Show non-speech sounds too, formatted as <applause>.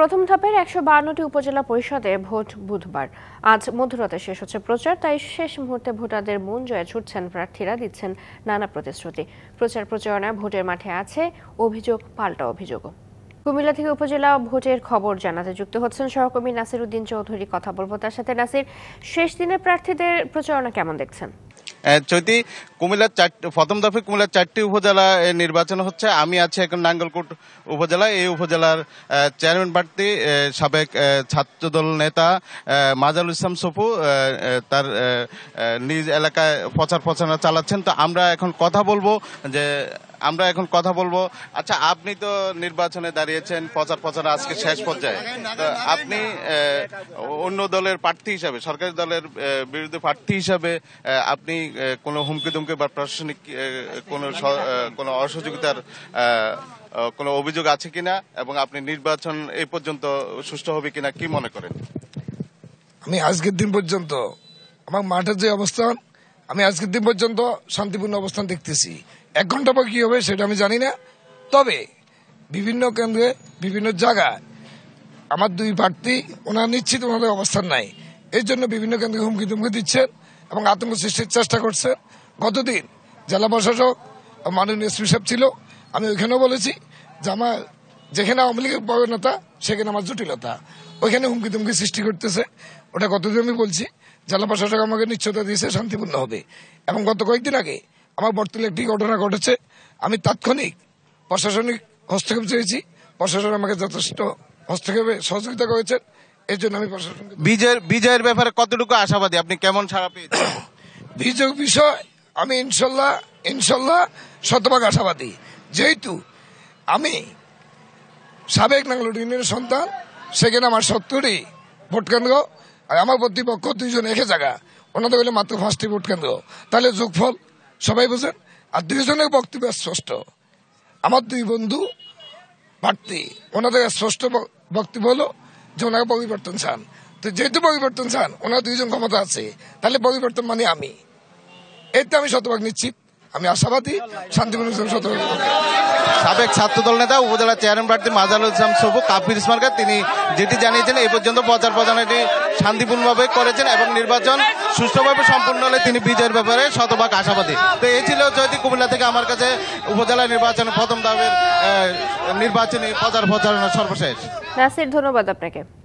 প্রথম ধাপের একশো বাহান্নটি উপজেলা পরিষদে ভোট বুধবার আজ মধ্যরাতে শেষ হচ্ছে প্রচার তাই শেষ মুহূর্তে ভোটারদের মন জয়ে ছুটছেন প্রার্থীরা দিচ্ছেন নানা প্রতিশ্রুতি প্রচার প্রচারণায় ভোটের মাঠে আছে অভিযোগ পাল্টা অভিযোগও কুমিল্লা থেকে উপজেলা ভোটের খবর জানাতে যুক্ত হচ্ছেন সহকর্মী নাসির উদ্দিন চৌধুরী কথা বলবো তার সাথে নাসির শেষ দিনে প্রার্থীদের প্রচারণা কেমন দেখছেন যদি কুমিল্লার চারটি প্রথম দফে কুমিল্লার চারটি উপজেলা নির্বাচন হচ্ছে আমি আছি এখন নাঙ্গলকোট উপজেলা এই উপজেলার চেয়ারম্যান প্রার্থী সাবেক ছাত্রদল নেতা মাজারুল ইসলাম সফু তার নিজ এলাকায় প্রচার প্রচারণা চালাচ্ছেন তো আমরা এখন কথা বলবো যে আমরা এখন কথা বলবো আচ্ছা আপনি তো নির্বাচনে দাঁড়িয়েছেন প্রচার প্রচার আজকে শেষ পর্যায়ে আপনি অন্য দলের প্রার্থী হিসাবে সরকারি দলের বিরুদ্ধে প্রার্থী হিসাবে আপনি কোনো হুমকি দুমকি বা প্রশাসনিক কোনো কোনো অসহযোগিতার কোনো অভিযোগ আছে কিনা এবং আপনি নির্বাচন এই পর্যন্ত সুস্থ হবে কিনা কি মনে করেন আমি আজকের দিন পর্যন্ত আমার মাঠের যে অবস্থান আমি আজকের দিন পর্যন্ত শান্তিপূর্ণ অবস্থান দেখতেছি এক ঘন্টা পর কি হবে সেটা আমি জানি না তবে বিভিন্ন কেন্দ্রে বিভিন্ন জায়গায় আমার দুই প্রার্থী ওনার নিশ্চিত ওনাদের অবস্থান নাই এর জন্য বিভিন্ন কেন্দ্রে হুমকি ধুমকি দিচ্ছেন এবং আতঙ্ক সৃষ্টির চেষ্টা করছেন গতদিন জেলা প্রশাসক মাননীয় এসপি সাহেব ছিল আমি ওইখানেও বলেছি যে আমার যেখানে আওয়ামী লীগের প্রবণতা সেখানে আমার জটিলতা ওইখানে হুমকি তুমকি সৃষ্টি করতেছে ওটা কতদিন আমি বলছি জেলা প্রশাসক আমাকে নিশ্চয়তা দিয়েছে শান্তিপূর্ণ হবে এবং গত কয়েকদিন আগে আমার বর্তমানে একটি ঘটনা ঘটেছে আমি তাৎক্ষণিক প্রশাসনিক হস্তক্ষেপ চেয়েছি প্রশাসন আমাকে যথেষ্ট হস্তক্ষেপে সহযোগিতা করেছেন এর জন্য আমি প্রশাসন বিজয়ের বিজয়ের ব্যাপারে কতটুকু আশাবাদী আপনি কেমন সারা পেয়েছেন <coughs> বিজয় বিষয় আমি ইনশাল্লাহ ইনশাল্লাহ শতভাগ আশাবাদী যেহেতু আমি সাবেক নাঙ্গলুর ইউনিয়নের সন্তান সেখানে আমার সত্তরই ভোটকেন্দ্র আর আমার প্রতিপক্ষ দুইজন একে জায়গা ওনাদের হইলে মাত্র পাঁচটি ভোট কেন্দ্র তাহলে যোগফল সবাই বোঝেন আর দুইজনের বক্তব্য স্পষ্ট আমার দুই বন্ধু প্রার্থী ওনাদের স্পষ্ট বক্তব্য হলো যে ওনাকে পরিবর্তন চান তো যেহেতু পরিবর্তন চান ওনারা দুইজন ক্ষমতা আছে তাহলে পরিবর্তন মানে আমি এতে আমি শতভাগ নিশ্চিত আমি আশাবাদী শান্তিপূর্ণ শতভাগ সাবেক ছাত্রদল নেতা উপজেলা চেয়ারম্যান প্রার্থী মাজারুল ইসলাম সবু কাপির ইসমার্কা তিনি যেটি জানিয়েছেন এই পর্যন্ত প্রচার প্রচারণাটি শান্তিপূর্ণভাবে করেছেন এবং নির্বাচন সুষ্ঠুভাবে সম্পূর্ণ হলে তিনি বিজয়ের ব্যাপারে শতভাগ আশাবাদী তো এই ছিল জয়তি কুমিল্লা থেকে আমার কাছে উপজেলা নির্বাচনের প্রথম দাবের নির্বাচনী প্রচার প্রচারণা সর্বশেষ নাসির ধন্যবাদ আপনাকে